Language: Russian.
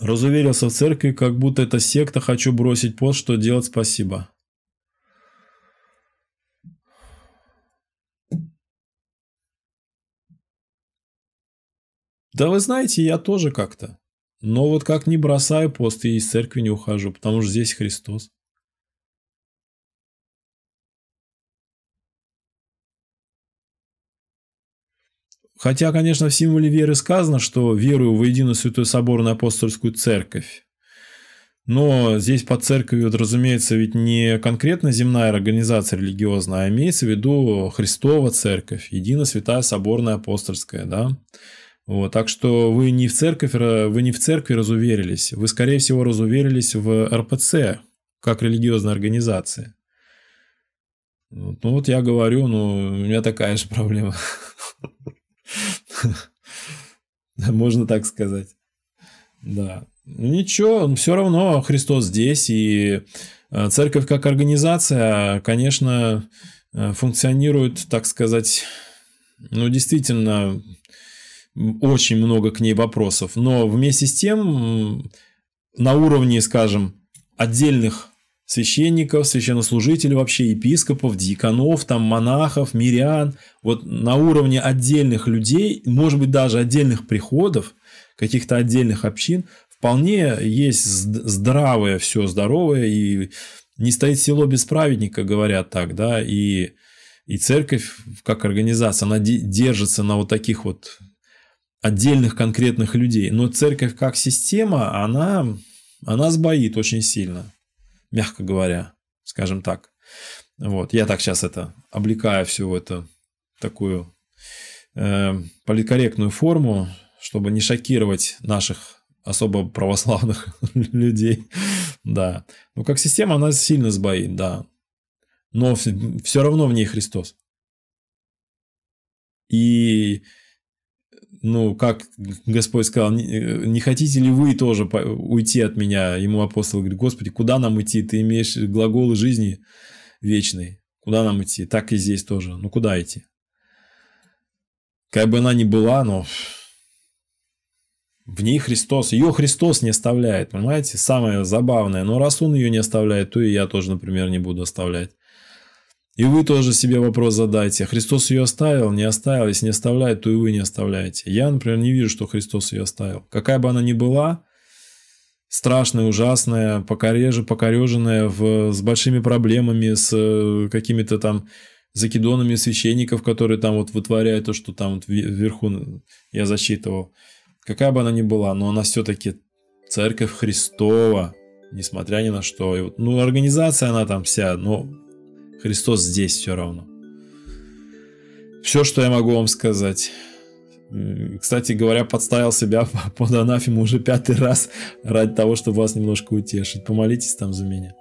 Разуверился в церкви, как будто это секта, хочу бросить пост, что делать, спасибо. Да вы знаете, я тоже как-то. Но вот как не бросаю пост и из церкви не ухожу, потому что здесь Христос. Хотя, конечно, в символе веры сказано, что верую в единую святую соборную апостольскую церковь. Но здесь под церковью, разумеется, ведь не конкретно земная организация религиозная, а имеется в виду Христова церковь, единая святая соборная апостольская, да. Вот, так что вы не в церковь, вы не в церкви разуверились, вы, скорее всего, разуверились в РПЦ, как религиозной организации. ну вот я говорю, ну, у меня такая же проблема. Можно так сказать. Да. Ну, ничего, ну, все равно Христос здесь, и э, церковь как организация, конечно, э, функционирует, так сказать, ну, действительно, очень много к ней вопросов. Но вместе с тем, на уровне, скажем, отдельных священников, священнослужителей вообще, епископов, диаконов, там, монахов, мирян. Вот на уровне отдельных людей, может быть, даже отдельных приходов, каких-то отдельных общин, вполне есть здравое все, здоровое, и не стоит село без праведника, говорят так, да, и, и церковь как организация, она держится на вот таких вот отдельных конкретных людей. Но церковь как система, она, она сбоит очень сильно мягко говоря, скажем так. Вот, я так сейчас это облекаю всю эту такую э, политкорректную форму, чтобы не шокировать наших особо православных людей. Да. Но ну, как система она сильно сбоит, да. Но все равно в ней Христос. И ну, как Господь сказал, не э, хотите ли вы тоже уйти от меня? Ему апостол говорит, Господи, куда нам идти? Ты имеешь глаголы жизни вечной. Куда нам идти? Так и здесь тоже. Ну, куда идти? Как бы она ни была, но в ней Христос. Ее Христос не оставляет, понимаете? Самое забавное. Но раз он ее не оставляет, то и я тоже, например, не буду оставлять. И вы тоже себе вопрос задайте. Христос ее оставил, не оставил. Если не оставляет, то и вы не оставляете. Я, например, не вижу, что Христос ее оставил. Какая бы она ни была, страшная, ужасная, покореже, покореженная, в, с большими проблемами, с э, какими-то там закидонами священников, которые там вот вытворяют то, что там вот вверху я засчитывал. Какая бы она ни была, но она все-таки церковь Христова, несмотря ни на что. И вот, ну, организация она там вся, но Христос здесь все равно. Все, что я могу вам сказать. Кстати говоря, подставил себя под анафему уже пятый раз ради того, чтобы вас немножко утешить. Помолитесь там за меня.